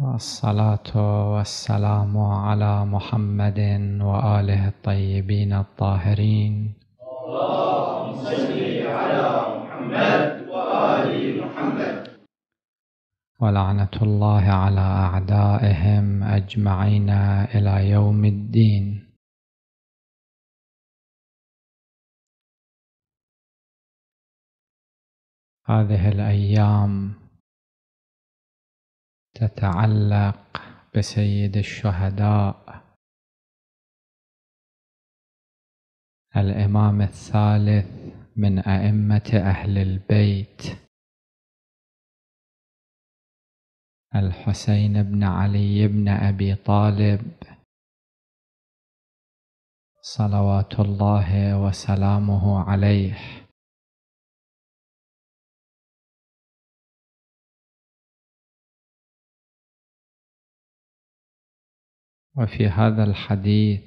والصلاة والسلام على محمد وآله الطيبين الطاهرين اللهم صل على محمد وآل محمد ولعنة الله على أعدائهم أجمعين إلى يوم الدين هذه الأيام تتعلق بسيد الشهداء الامام الثالث من ائمه اهل البيت الحسين بن علي بن ابي طالب صلوات الله وسلامه عليه وفي هذا الحديث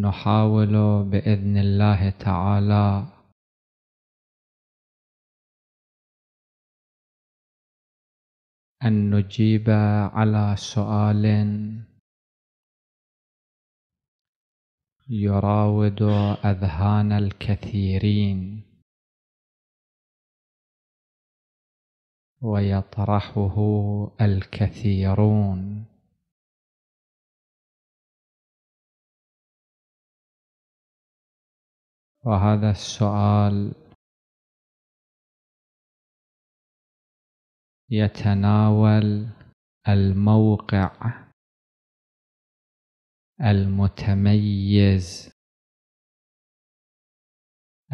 نحاول باذن الله تعالى ان نجيب على سؤال يراود اذهان الكثيرين ويطرحه الكثيرون وهذا السؤال يتناول الموقع المتميز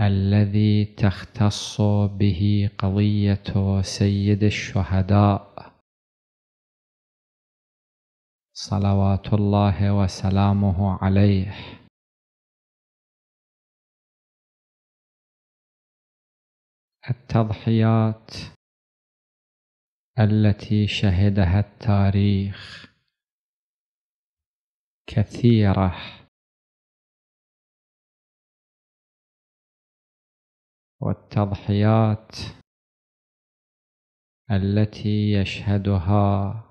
الذي تختص به قضية سيد الشهداء صلوات الله وسلامه عليه التضحيات التي شهدها التاريخ كثيره والتضحيات التي يشهدها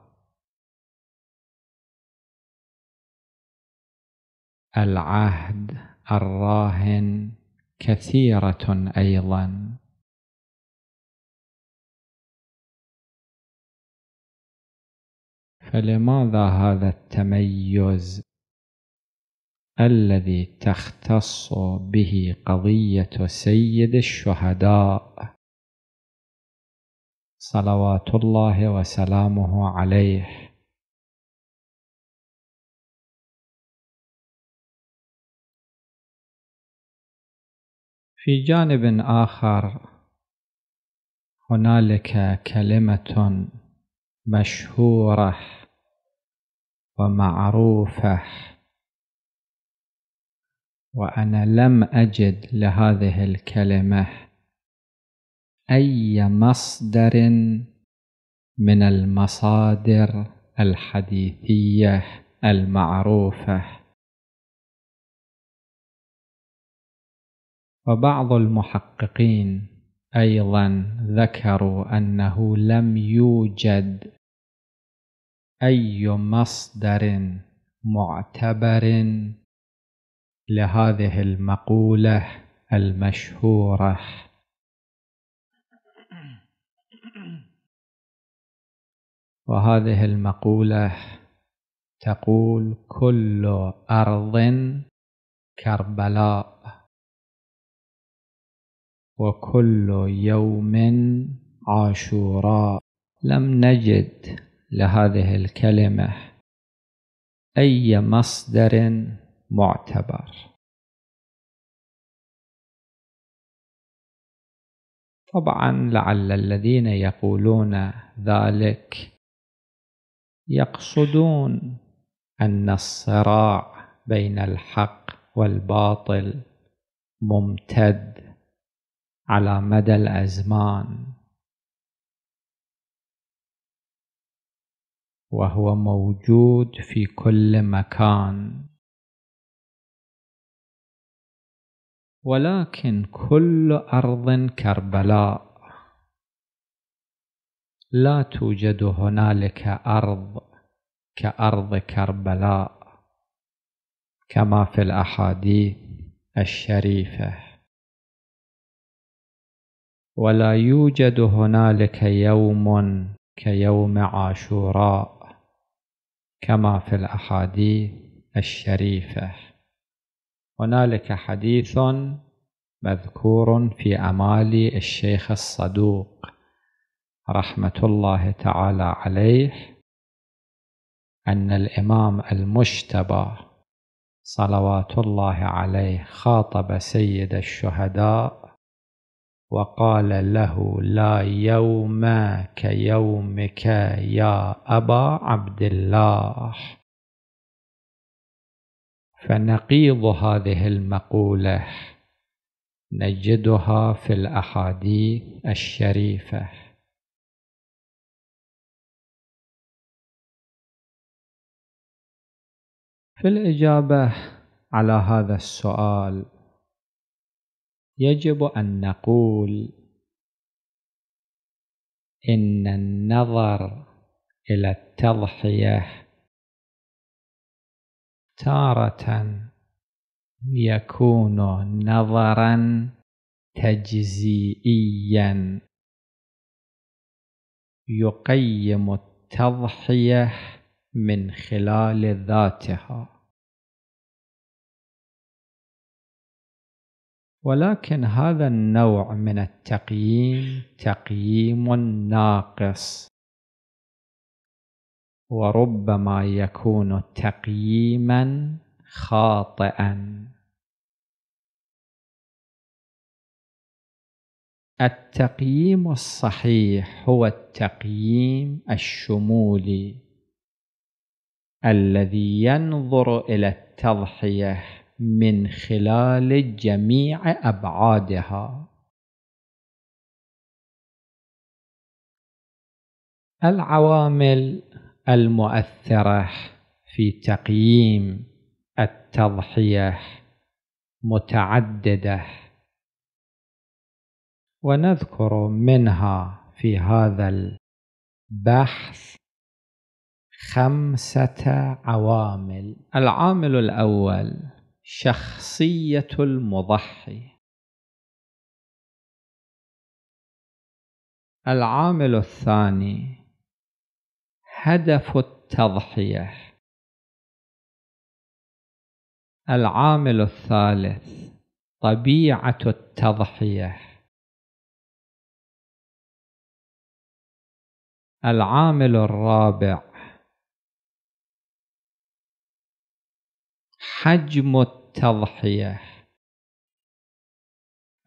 العهد الراهن كثيره ايضا فلماذا هذا التميز الذي تختص به قضية سيد الشهداء صلوات الله وسلامه عليه في جانب آخر هنالك كلمة مشهورة ومعروفة وأنا لم أجد لهذه الكلمة أي مصدر من المصادر الحديثية المعروفة وبعض المحققين أيضا ذكروا أنه لم يوجد أي مصدر معتبر لهذه المقولة المشهورة وهذه المقولة تقول كل أرض كربلاء وكل يوم عاشوراء لم نجد لهذه الكلمة أي مصدر معتبر طبعا لعل الذين يقولون ذلك يقصدون أن الصراع بين الحق والباطل ممتد على مدى الأزمان وهو موجود في كل مكان ولكن كل أرض كربلاء لا توجد هنالك أرض كأرض كربلاء كما في الأحاديث الشريفة ولا يوجد هنالك يوم كيوم عاشوراء كما في الاحاديث الشريفه هنالك حديث مذكور في امال الشيخ الصدوق رحمه الله تعالى عليه ان الامام المجتبى صلوات الله عليه خاطب سيد الشهداء وقال له لا يوم كيومك يا أبا عبد الله فنقيض هذه المقولة نجدها في الأحاديث الشريفة في الإجابة على هذا السؤال يجب أن نقول إن النظر إلى التضحية تارة يكون نظرا تجزيئيا يقيم التضحية من خلال ذاتها ولكن هذا النوع من التقييم تقييم ناقص وربما يكون تقييما خاطئا التقييم الصحيح هو التقييم الشمولي الذي ينظر الى التضحيه من خلال جميع أبعادها العوامل المؤثرة في تقييم التضحية متعددة ونذكر منها في هذا البحث خمسة عوامل العامل الأول شخصية المضحي العامل الثاني هدف التضحية العامل الثالث طبيعة التضحية العامل الرابع حجم التضحية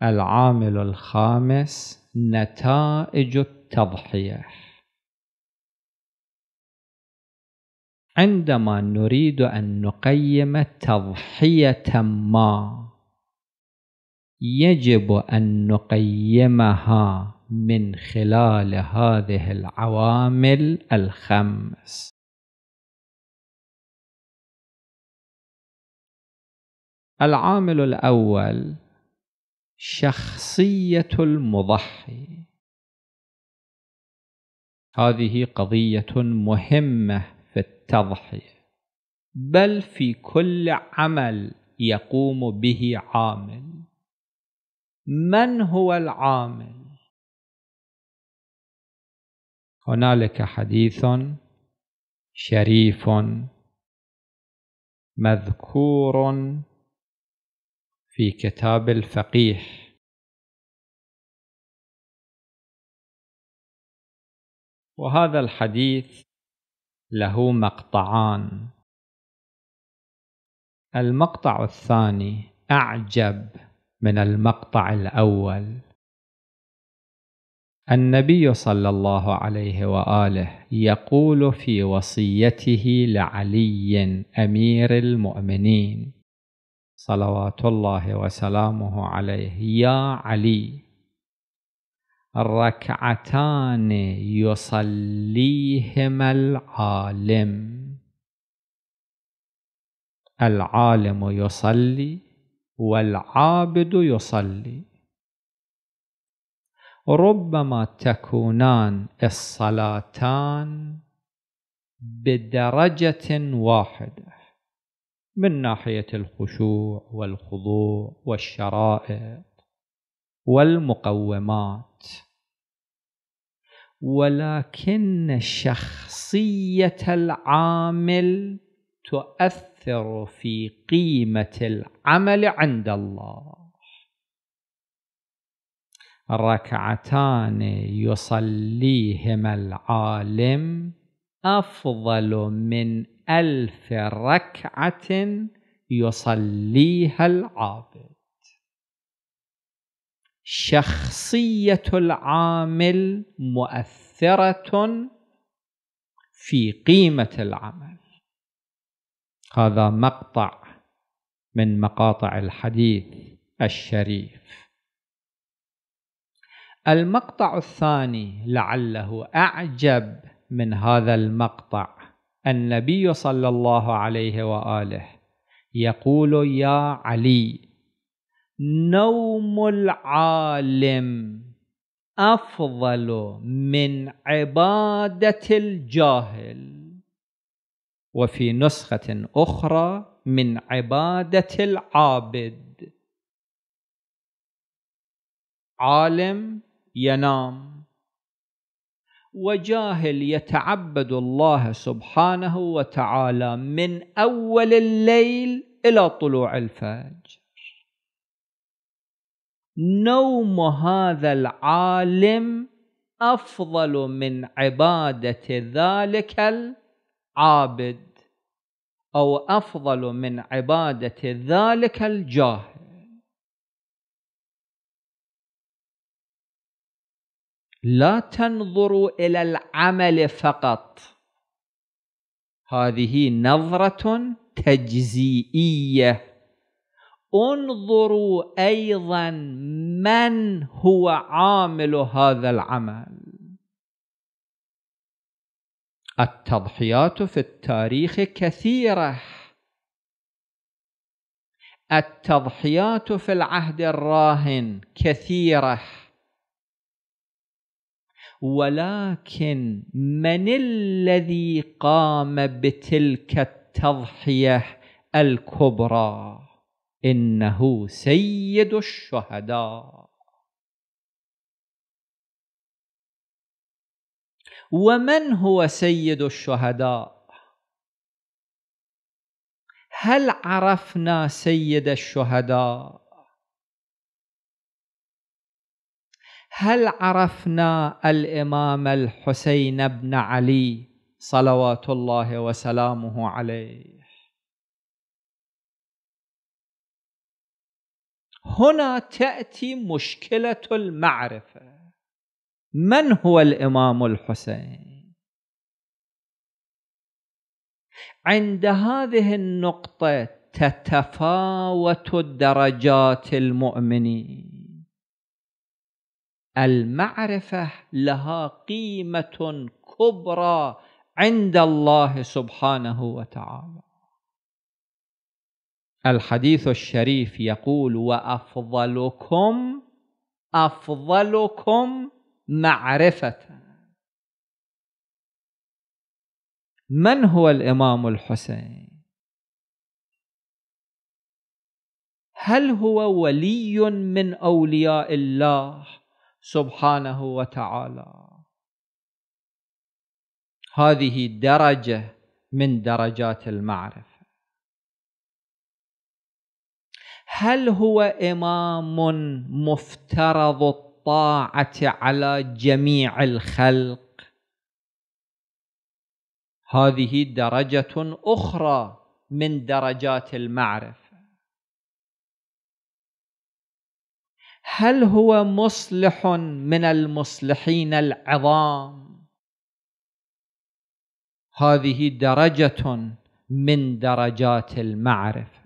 العامل الخامس نتائج التضحية عندما نريد أن نقيم تضحية ما يجب أن نقيمها من خلال هذه العوامل الخمس العامل الاول شخصيه المضحي هذه قضيه مهمه في التضحيه بل في كل عمل يقوم به عامل من هو العامل هنالك حديث شريف مذكور في كتاب الفقيه وهذا الحديث له مقطعان المقطع الثاني أعجب من المقطع الأول النبي صلى الله عليه وآله يقول في وصيته لعلي أمير المؤمنين صلوات الله وسلامه عليه يا علي ركعتان يصليهما العالم العالم يصلي والعابد يصلي ربما تكونان الصلاتان بدرجة واحدة من ناحيه الخشوع والخضوع والشرائط والمقومات ولكن شخصيه العامل تؤثر في قيمه العمل عند الله ركعتان يصليهما العالم افضل من ألف ركعة يصليها العابد شخصية العامل مؤثرة في قيمة العمل هذا مقطع من مقاطع الحديث الشريف المقطع الثاني لعله أعجب من هذا المقطع النبي صلى الله عليه واله يقول يا علي نوم العالم افضل من عباده الجاهل وفي نسخه اخرى من عباده العابد عالم ينام وجاهل يتعبد الله سبحانه وتعالى من أول الليل إلى طلوع الفجر نوم هذا العالم أفضل من عبادة ذلك العابد أو أفضل من عبادة ذلك الجاهل لا تنظروا إلى العمل فقط هذه نظرة تجزيئية انظروا أيضا من هو عامل هذا العمل التضحيات في التاريخ كثيرة التضحيات في العهد الراهن كثيره ولكن من الذي قام بتلك التضحيه الكبرى انه سيد الشهداء ومن هو سيد الشهداء هل عرفنا سيد الشهداء هل عرفنا الامام الحسين بن علي صلوات الله وسلامه عليه هنا تاتي مشكله المعرفه من هو الامام الحسين عند هذه النقطه تتفاوت درجات المؤمنين المعرفة لها قيمة كبرى عند الله سبحانه وتعالى الحديث الشريف يقول وأفضلكم أفضلكم معرفة من هو الإمام الحسين هل هو ولي من أولياء الله سبحانه وتعالى هذه درجة من درجات المعرفة هل هو إمام مفترض الطاعة على جميع الخلق هذه درجة أخرى من درجات المعرفة هل هو مصلح من المصلحين العظام هذه درجه من درجات المعرفه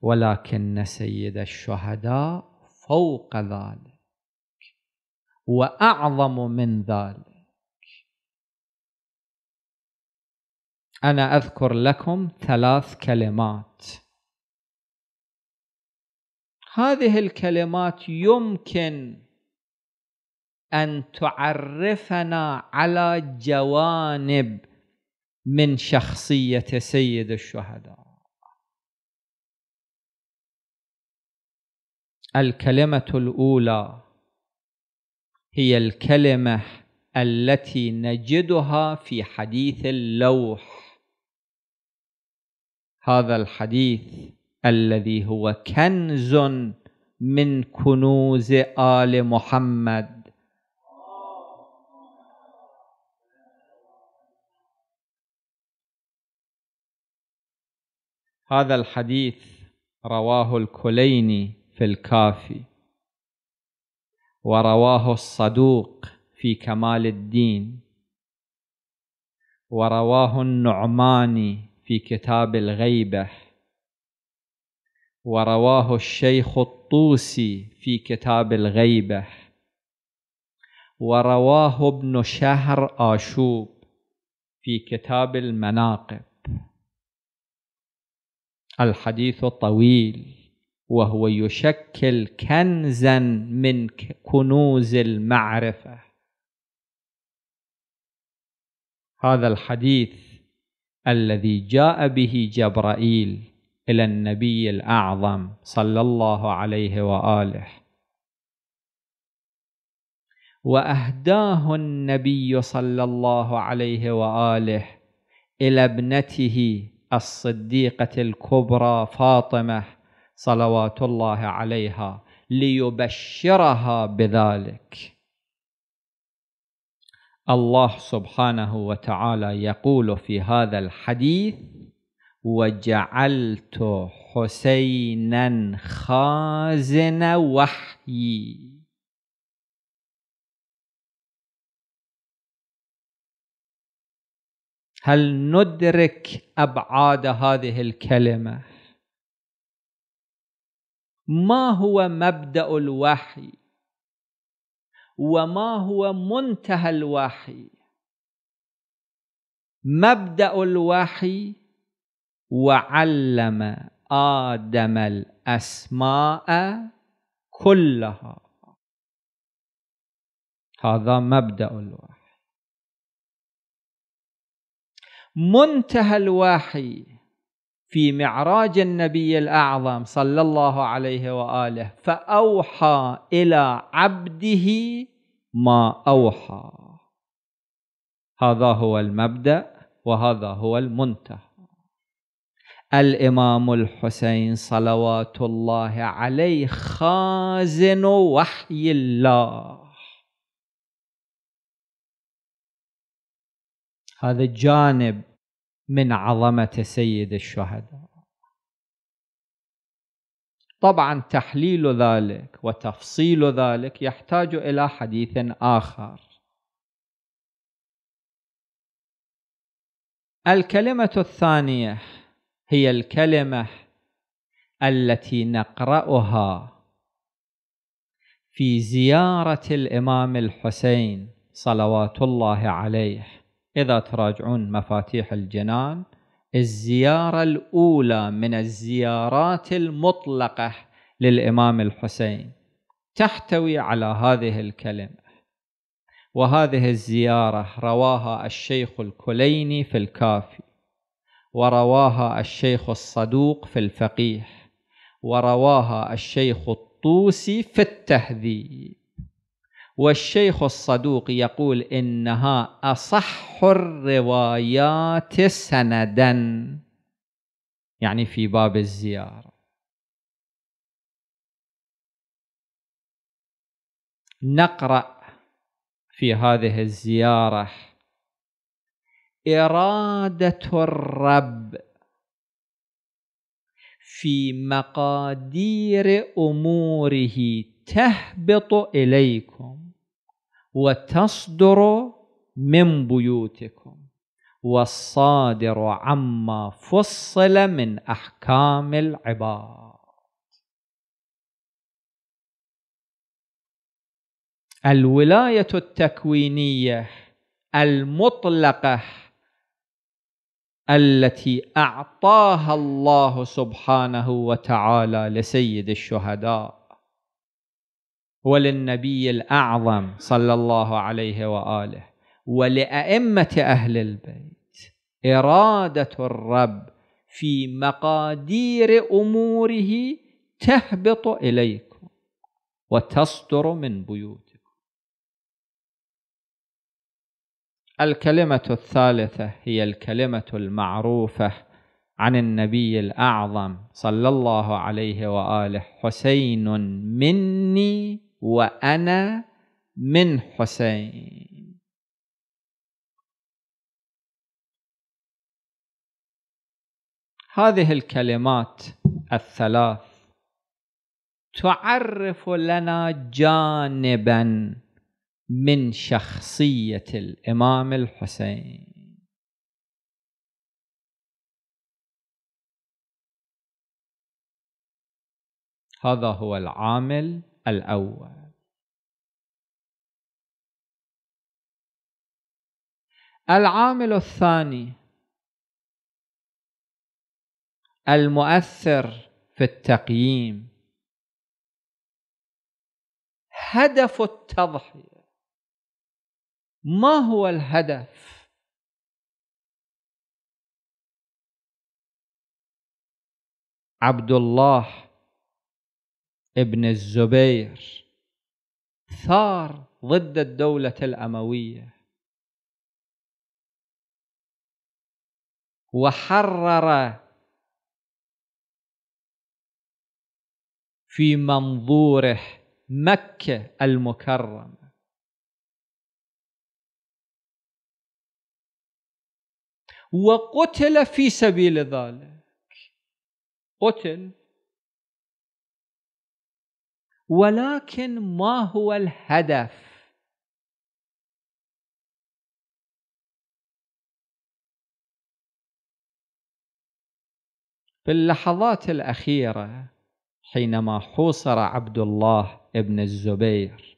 ولكن سيد الشهداء فوق ذلك واعظم من ذلك انا اذكر لكم ثلاث كلمات هذه الكلمات يمكن أن تعرفنا على جوانب من شخصية سيد الشهداء الكلمة الأولى هي الكلمة التي نجدها في حديث اللوح هذا الحديث الذي هو كنز من كنوز آل محمد هذا الحديث رواه الكليني في الكافي ورواه الصدوق في كمال الدين ورواه النعماني في كتاب الغيبه ورواه الشيخ الطوسي في كتاب الغيبة ورواه ابن شهر آشوب في كتاب المناقب الحديث طويل وهو يشكل كنزا من كنوز المعرفة هذا الحديث الذي جاء به جبرائيل الى النبي الاعظم صلى الله عليه واله واهداه النبي صلى الله عليه واله الى ابنته الصديقه الكبرى فاطمه صلوات الله عليها ليبشرها بذلك الله سبحانه وتعالى يقول في هذا الحديث وجعلت حسينا خازن وحيي هل ندرك ابعاد هذه الكلمه ما هو مبدا الوحي وما هو منتهى الوحي مبدا الوحي وعلم آدم الأسماء كلها هذا مبدأ الوحي منتهى الوحي في معراج النبي الأعظم صلى الله عليه وآله فأوحى إلى عبده ما أوحى هذا هو المبدأ وهذا هو المنتهى الامام الحسين صلوات الله عليه خازن وحي الله هذا الجانب من عظمه سيد الشهداء طبعا تحليل ذلك وتفصيل ذلك يحتاج الى حديث اخر الكلمه الثانيه هي الكلمة التي نقرأها في زيارة الإمام الحسين صلوات الله عليه إذا تراجعون مفاتيح الجنان الزيارة الأولى من الزيارات المطلقة للإمام الحسين تحتوي على هذه الكلمة وهذه الزيارة رواها الشيخ الكليني في الكافي ورواها الشيخ الصدوق في الفقيه ورواها الشيخ الطوسي في التهذيب والشيخ الصدوق يقول إنها أصح الروايات سنداً يعني في باب الزيارة نقرأ في هذه الزيارة إرادة الرب في مقادير أموره تهبط إليكم وتصدر من بيوتكم والصادر عما فصل من أحكام العباد الولاية التكوينية المطلقة التي اعطاها الله سبحانه وتعالى لسيد الشهداء وللنبي الاعظم صلى الله عليه واله ولائمه اهل البيت اراده الرب في مقادير اموره تهبط اليكم وتصدر من بيوتكم الكلمة الثالثة هي الكلمة المعروفة عن النبي الأعظم صلى الله عليه وآله حسين مني وأنا من حسين هذه الكلمات الثلاث تعرف لنا جانباً من شخصية الإمام الحسين هذا هو العامل الأول العامل الثاني المؤثر في التقييم هدف التضحية ما هو الهدف عبد الله ابن الزبير ثار ضد الدولة الأموية وحرر في منظوره مكة المكرمة وقتل في سبيل ذلك قتل ولكن ما هو الهدف في اللحظات الأخيرة حينما حوصر عبد الله ابن الزبير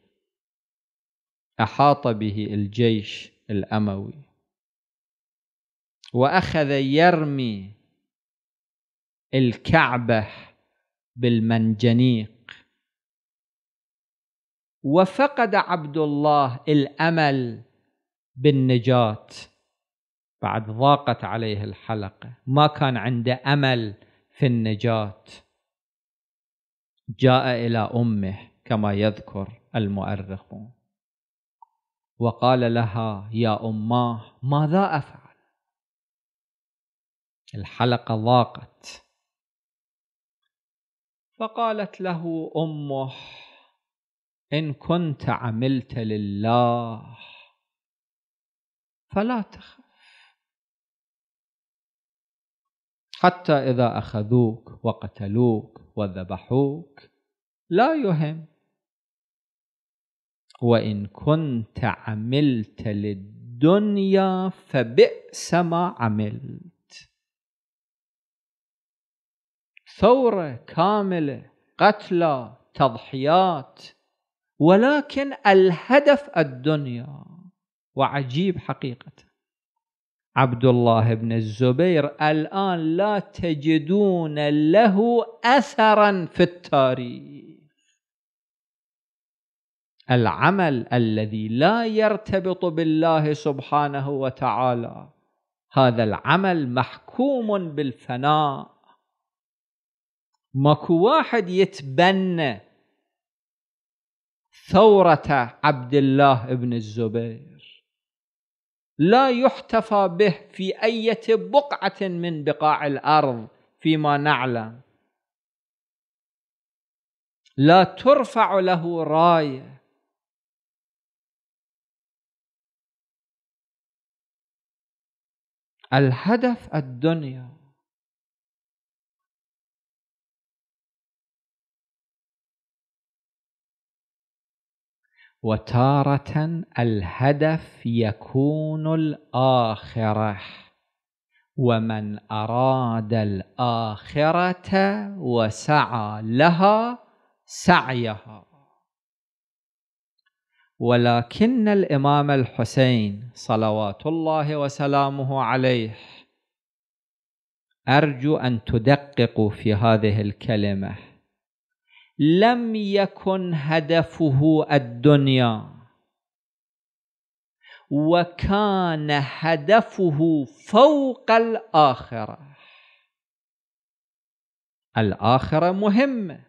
أحاط به الجيش الأموي واخذ يرمي الكعبه بالمنجنيق وفقد عبد الله الامل بالنجاه بعد ضاقت عليه الحلقه ما كان عنده امل في النجاه جاء الى امه كما يذكر المؤرخون وقال لها يا اماه ماذا افعل الحلقة ضاقت فقالت له أمه إن كنت عملت لله فلا تخف حتى إذا أخذوك وقتلوك وذبحوك لا يهم وإن كنت عملت للدنيا فبئس ما عملت ثورة كاملة قتلى تضحيات ولكن الهدف الدنيا وعجيب حقيقة عبد الله بن الزبير الآن لا تجدون له أثرا في التاريخ العمل الذي لا يرتبط بالله سبحانه وتعالى هذا العمل محكوم بالفناء ماكو واحد يتبنى ثورة عبد الله بن الزبير لا يحتفى به في أي بقعة من بقاع الأرض فيما نعلم لا ترفع له راية الهدف الدنيا وتارة الهدف يكون الآخرة ومن أراد الآخرة وسعى لها سعيها ولكن الإمام الحسين صلوات الله وسلامه عليه أرجو أن تدققوا في هذه الكلمة لم يكن هدفه الدنيا وكان هدفه فوق الآخرة الآخرة مهمة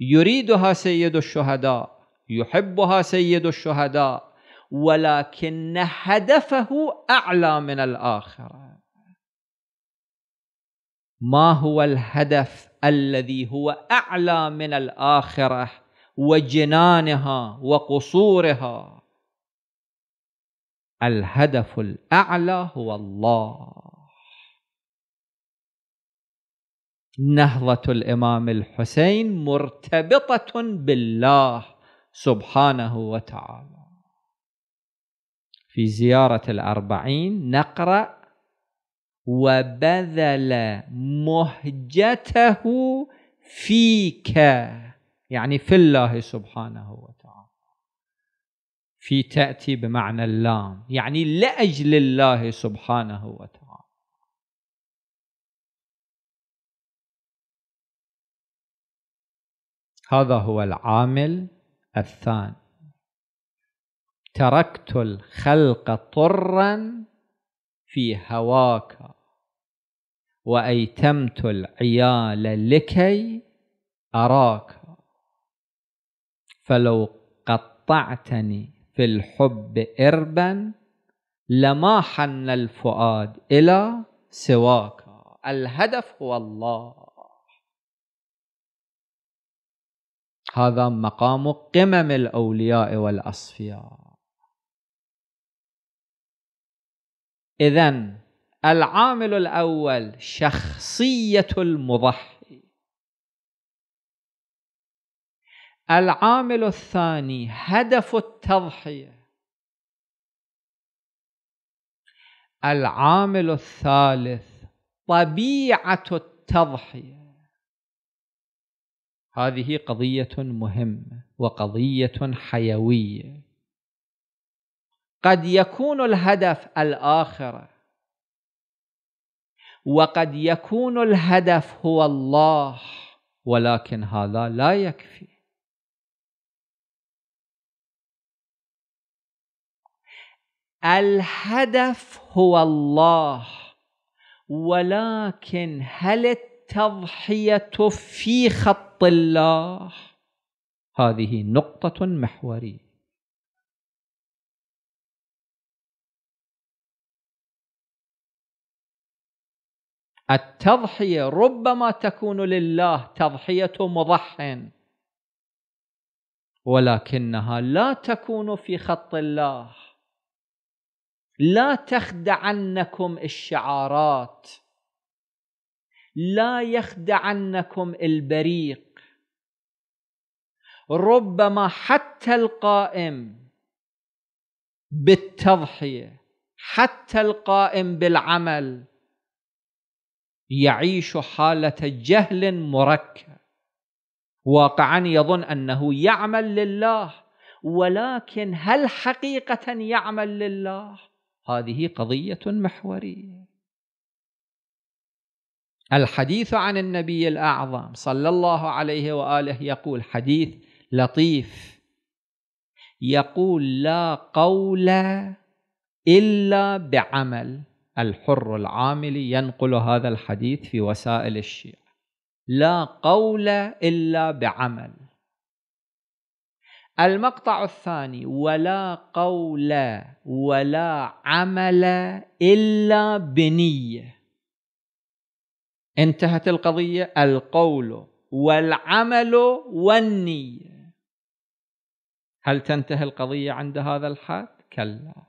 يريدها سيد الشهداء يحبها سيد الشهداء ولكن هدفه أعلى من الآخرة ما هو الهدف الذي هو اعلى من الاخره وجنانها وقصورها الهدف الاعلى هو الله نهضه الامام الحسين مرتبطه بالله سبحانه وتعالى في زياره الاربعين نقرا وبذل مهجته فيك يعني في الله سبحانه وتعالى في تأتي بمعنى اللام يعني لأجل الله سبحانه وتعالى هذا هو العامل الثاني تركت الخلق طرا في هواك وأيتمت العيال لكي أراك فلو قطعتني في الحب إربا لما حن الفؤاد إلى سواك الهدف هو الله هذا مقام قمم الأولياء والأصفياء إذا العامل الأول شخصية المضحي العامل الثاني هدف التضحية العامل الثالث طبيعة التضحية هذه قضية مهمة وقضية حيوية قد يكون الهدف الآخره وقد يكون الهدف هو الله ولكن هذا لا يكفي الهدف هو الله ولكن هل التضحيه في خط الله هذه نقطه محوريه التضحية ربما تكون لله تضحية مضح ولكنها لا تكون في خط الله لا تخدعنكم الشعارات لا يخدعنكم البريق ربما حتى القائم بالتضحيه حتى القائم بالعمل يعيش حالة جهل مركب واقعا يظن أنه يعمل لله ولكن هل حقيقة يعمل لله؟ هذه قضية محورية الحديث عن النبي الأعظم صلى الله عليه وآله يقول حديث لطيف يقول لا قول إلا بعمل الحر العامل ينقل هذا الحديث في وسائل الشيعة لا قول إلا بعمل المقطع الثاني ولا قول ولا عمل إلا بنية انتهت القضية القول والعمل والنية هل تنتهي القضية عند هذا الحد؟ كلا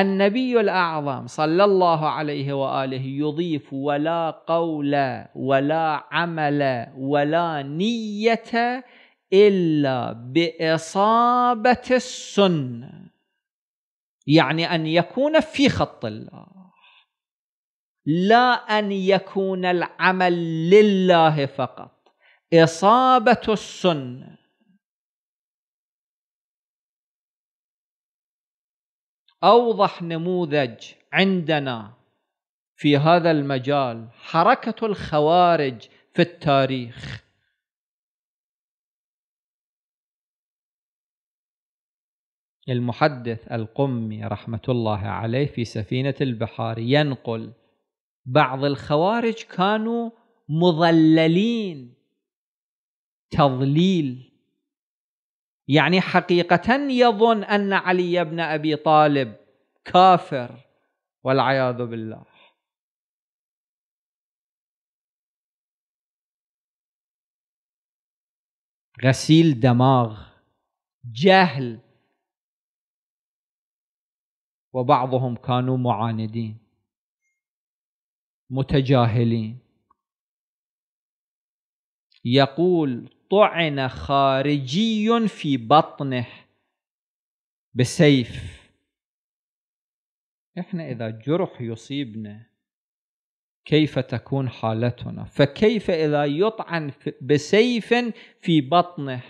النبي الأعظم صلى الله عليه وآله يضيف ولا قول ولا عمل ولا نية إلا بإصابة السنة يعني أن يكون في خط الله لا أن يكون العمل لله فقط إصابة السنة أوضح نموذج عندنا في هذا المجال حركة الخوارج في التاريخ المحدث القمي رحمة الله عليه في سفينة البحار ينقل بعض الخوارج كانوا مضللين تضليل يعني حقيقة يظن أن علي بن أبي طالب كافر والعياذ بالله غسيل دماغ جهل وبعضهم كانوا معاندين متجاهلين يقول طعن خارجي في بطنه بسيف احنا اذا جرح يصيبنا كيف تكون حالتنا فكيف اذا يطعن بسيف في بطنه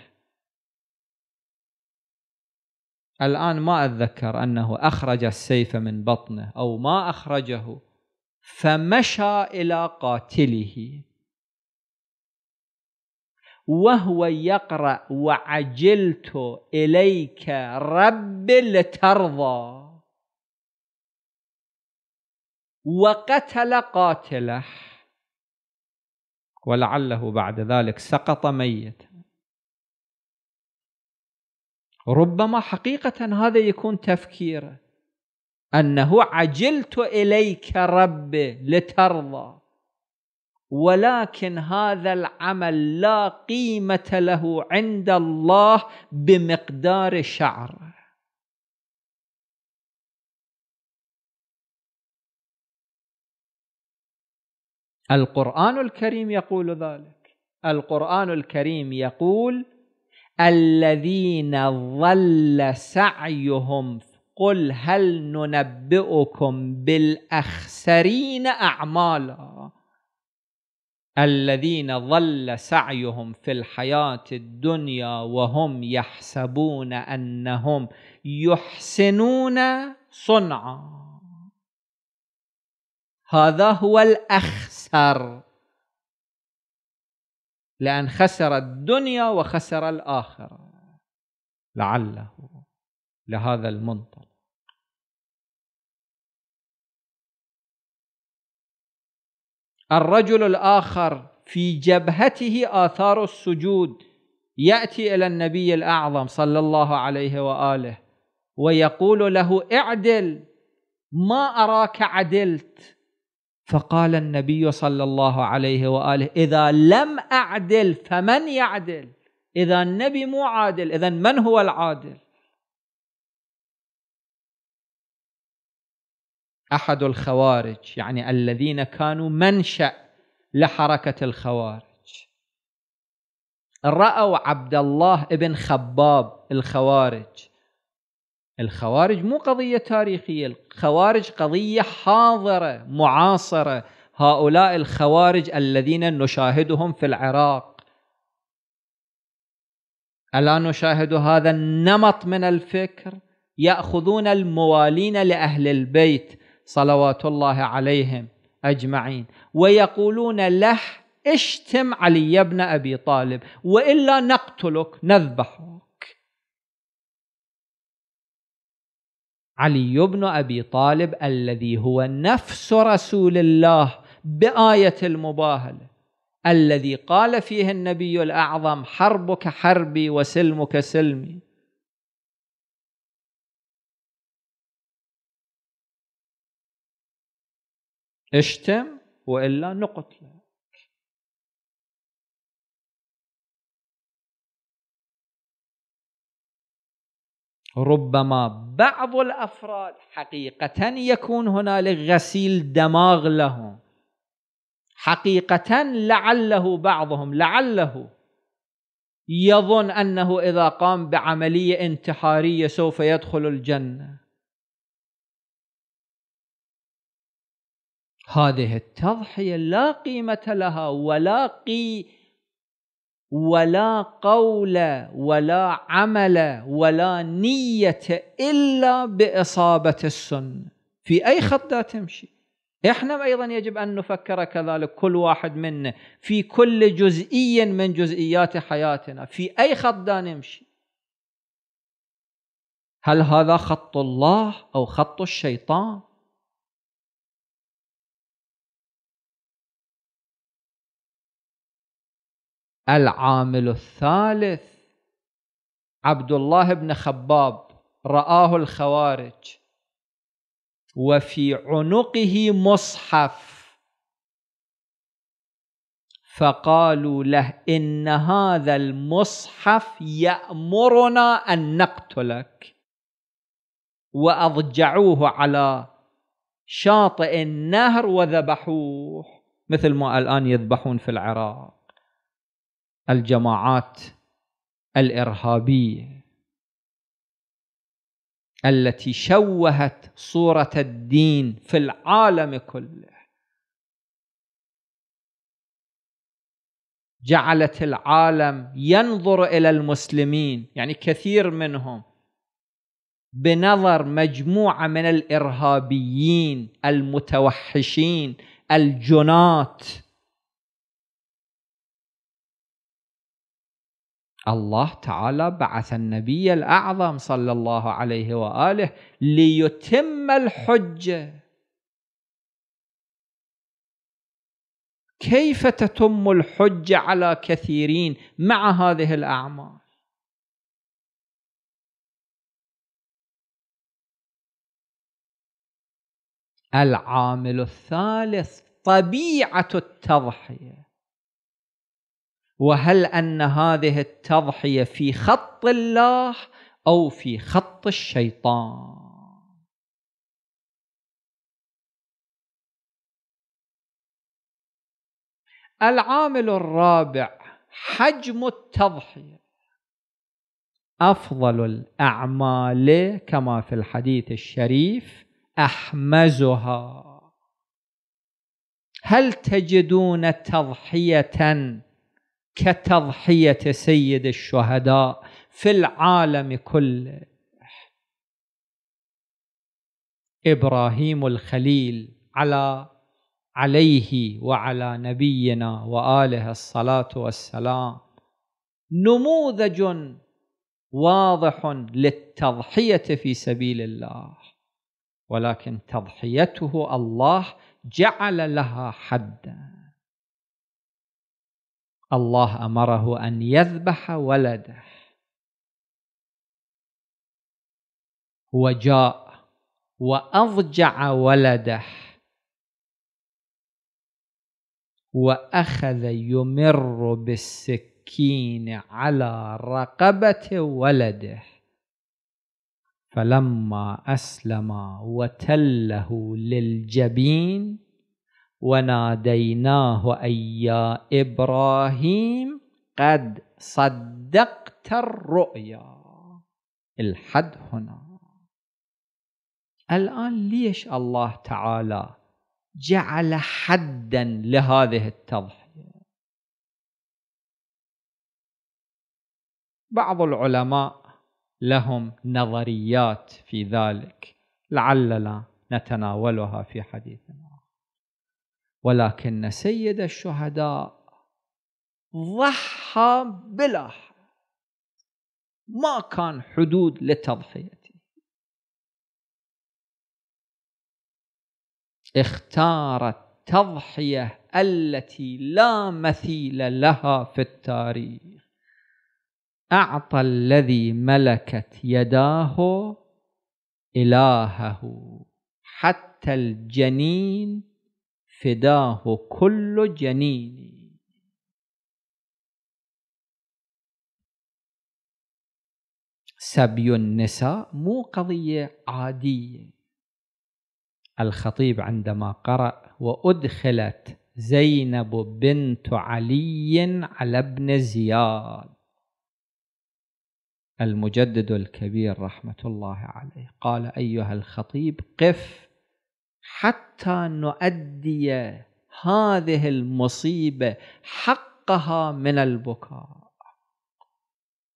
الان ما اتذكر انه اخرج السيف من بطنه او ما اخرجه فمشى الى قاتله وهو يقرأ وعجلت إليك رب لترضى وقتل قاتله ولعله بعد ذلك سقط ميتا ربما حقيقة هذا يكون تفكيره أنه عجلت إليك رب لترضى ولكن هذا العمل لا قيمة له عند الله بمقدار شعر القرآن الكريم يقول ذلك القرآن الكريم يقول الذين ظل سعيهم قل هل ننبئكم بالأخسرين أعمالا الذين ضل سعيهم في الحياة الدنيا وهم يحسبون أنهم يحسنون صنعا هذا هو الأخسر لأن خسر الدنيا وخسر الآخرة لعله لهذا المنطق الرجل الآخر في جبهته آثار السجود يأتي إلى النبي الأعظم صلى الله عليه وآله ويقول له اعدل ما أراك عدلت فقال النبي صلى الله عليه وآله إذا لم أعدل فمن يعدل إذا النبي مو عادل إذا من هو العادل أحد الخوارج يعني الذين كانوا منشأ لحركة الخوارج رأوا عبد الله بن خباب الخوارج الخوارج مو قضية تاريخية الخوارج قضية حاضرة معاصرة هؤلاء الخوارج الذين نشاهدهم في العراق ألا نشاهد هذا النمط من الفكر يأخذون الموالين لأهل البيت صلوات الله عليهم اجمعين ويقولون له اشتم علي بن ابي طالب والا نقتلك نذبحك علي بن ابي طالب الذي هو نفس رسول الله بايه المباهله الذي قال فيه النبي الاعظم حربك حربي وسلمك سلمي اشتم والا نقتلك ربما بعض الافراد حقيقه يكون هنالك غسيل دماغ لهم حقيقه لعله بعضهم لعله يظن انه اذا قام بعمليه انتحاريه سوف يدخل الجنه هذه التضحية لا قيمة لها ولا قي ولا قول ولا عمل ولا نية إلا بإصابة السنة في أي خط تمشي احنا ايضا يجب ان نفكر كذلك كل واحد منا في كل جزئي من جزئيات حياتنا في اي خط دا نمشي هل هذا خط الله او خط الشيطان العامل الثالث عبد الله بن خباب رآه الخوارج وفي عنقه مصحف فقالوا له إن هذا المصحف يأمرنا أن نقتلك وأضجعوه على شاطئ النهر وذبحوه مثل ما الآن يذبحون في العراق الجماعات الارهابيه التي شوهت صوره الدين في العالم كله جعلت العالم ينظر الى المسلمين يعني كثير منهم بنظر مجموعه من الارهابيين المتوحشين الجنات الله تعالى بعث النبي الأعظم صلى الله عليه وآله ليتم الحجة كيف تتم الحجة على كثيرين مع هذه الأعمال العامل الثالث طبيعة التضحية وهل ان هذه التضحيه في خط الله او في خط الشيطان العامل الرابع حجم التضحيه افضل الاعمال كما في الحديث الشريف احمزها هل تجدون تضحيه كتضحيه سيد الشهداء في العالم كله ابراهيم الخليل على عليه وعلى نبينا واله الصلاه والسلام نموذج واضح للتضحيه في سبيل الله ولكن تضحيته الله جعل لها حدا الله امره ان يذبح ولده هو جاء واضجع ولده واخذ يمر بالسكين على رقبه ولده فلما اسلم وتله للجبين وناديناه أي يا إبراهيم قد صدقت الرؤيا الحد هنا الآن ليش الله تعالى جعل حدا لهذه التضحية بعض العلماء لهم نظريات في ذلك لعلنا نتناولها في حديثنا ولكن سيد الشهداء ضحى بلا ما كان حدود لتضحيته اختار التضحيه التي لا مثيل لها في التاريخ اعطى الذي ملكت يداه الهه حتى الجنين فداه كل جنيني سبي النساء مو قضية عادية الخطيب عندما قرأ وأدخلت زينب بنت علي على ابن زياد المجدد الكبير رحمة الله عليه قال أيها الخطيب قف حتى نؤدي هذه المصيبه حقها من البكاء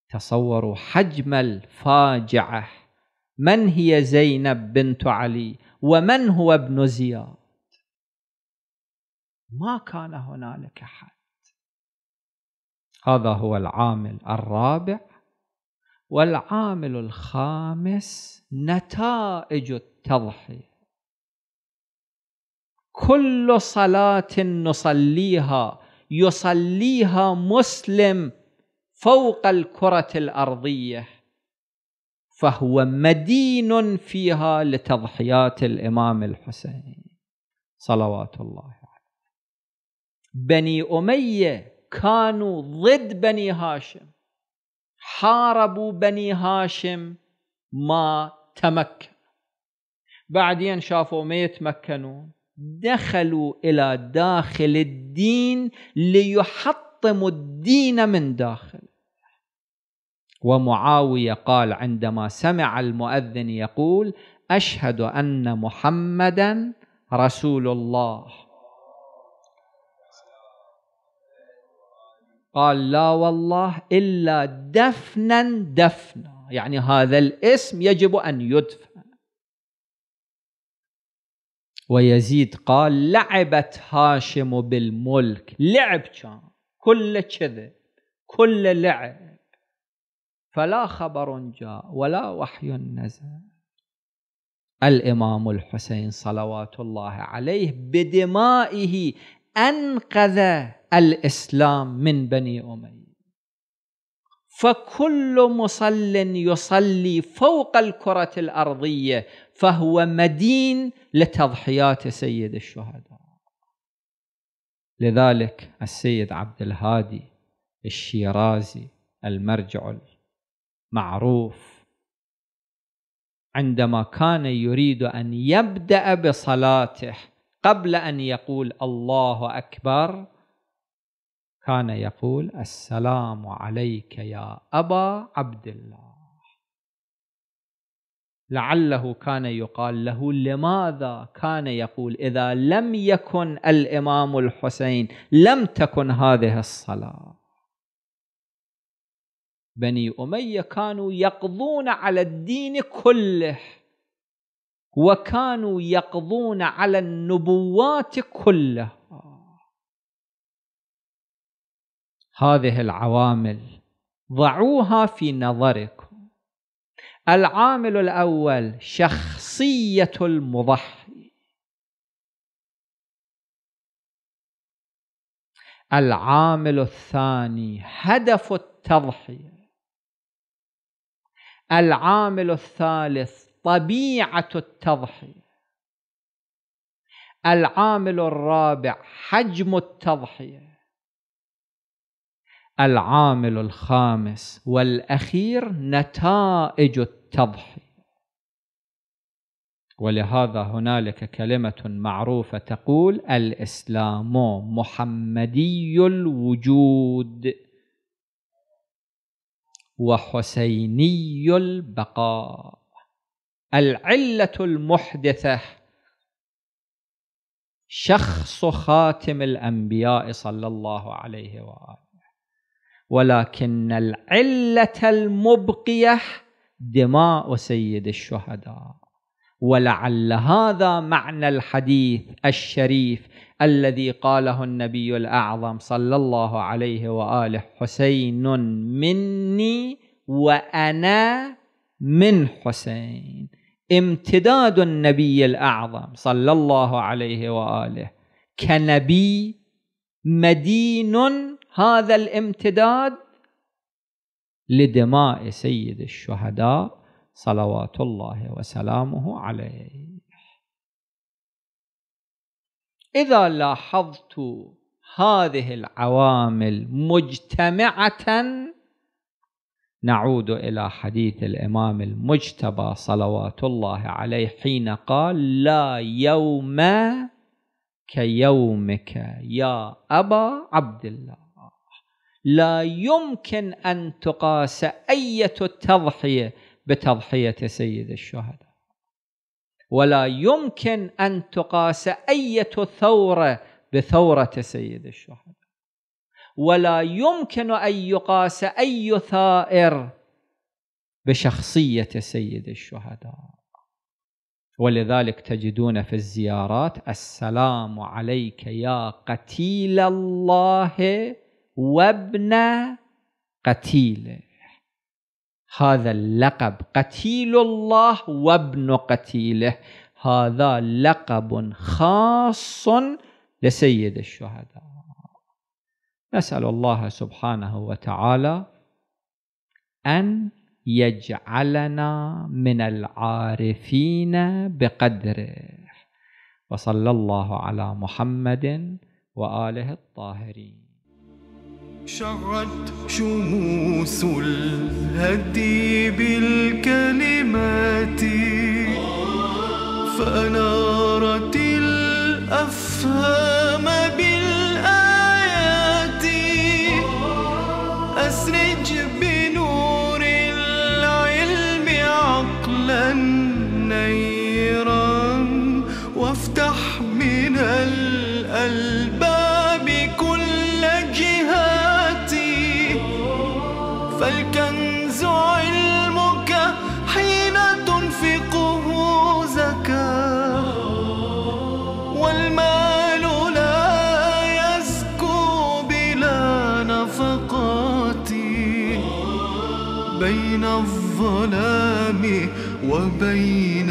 تصوروا حجم الفاجعه من هي زينب بنت علي ومن هو ابن زياد ما كان هنالك حد هذا هو العامل الرابع والعامل الخامس نتائج التضحيه كل صلاة نصليها يصليها مسلم فوق الكرة الأرضية فهو مدين فيها لتضحيات الإمام الحسين صلوات الله عليه بني أمية كانوا ضد بني هاشم حاربوا بني هاشم ما تمكن بعدين شافوا ما يتمكنون دخلوا الى داخل الدين ليحطموا الدين من داخل ومعاويه قال عندما سمع المؤذن يقول اشهد ان محمدا رسول الله قال لا والله الا دفنا دفنا يعني هذا الاسم يجب ان يدفن ويزيد قال لعبت هاشم بالملك لعب كان كل كذب كل لعب فلا خبر جاء ولا وحي نزل الإمام الحسين صلوات الله عليه بدمائه أنقذ الإسلام من بني أمية فكل مصل يصلي فوق الكرة الأرضية فهو مدين لتضحيات سيد الشهداء لذلك السيد عبد الهادي الشيرازي المرجع المعروف عندما كان يريد أن يبدأ بصلاته قبل أن يقول الله أكبر كان يقول السلام عليك يا أبا عبد الله لعله كان يقال له لماذا كان يقول اذا لم يكن الامام الحسين لم تكن هذه الصلاه بني اميه كانوا يقضون على الدين كله وكانوا يقضون على النبوات كلها هذه العوامل ضعوها في نظركم العامل الأول شخصية المضحي العامل الثاني هدف التضحية العامل الثالث طبيعة التضحية العامل الرابع حجم التضحية العامل الخامس والأخير نتائج التضحية التضحي ولهذا هنالك كلمة معروفة تقول الإسلام محمدي الوجود وحسيني البقاء العلة المحدثة شخص خاتم الأنبياء صلى الله عليه وآله ولكن العلة المبقية دماء سيد الشهداء ولعل هذا معنى الحديث الشريف الذي قاله النبي الأعظم صلى الله عليه وآله حسين مني وأنا من حسين امتداد النبي الأعظم صلى الله عليه وآله كنبي مدين هذا الامتداد لدماء سيد الشهداء صلوات الله وسلامه عليه إذا لاحظت هذه العوامل مجتمعة نعود إلى حديث الإمام المجتبى صلوات الله عليه حين قال لا يوم كيومك يا أبا عبد الله لا يمكن أن تقاس أية تضحية بتضحية سيد الشهداء ولا يمكن أن تقاس أية ثورة بثورة سيد الشهداء ولا يمكن أن يقاس أي ثائر بشخصية سيد الشهداء ولذلك تجدون في الزيارات السلام عليك يا قتيل الله وابن قتيل هذا اللقب قتيل الله وابن قتيله هذا لقب خاص لسيد الشهداء نسأل الله سبحانه وتعالى أن يجعلنا من العارفين بقدره وصلى الله على محمد وآله الطاهرين شعت شموس الهدي بالكلمات فأنارت الأفهام بالآيات أسرج بنور العلم عقلا نيا ظلامي وبين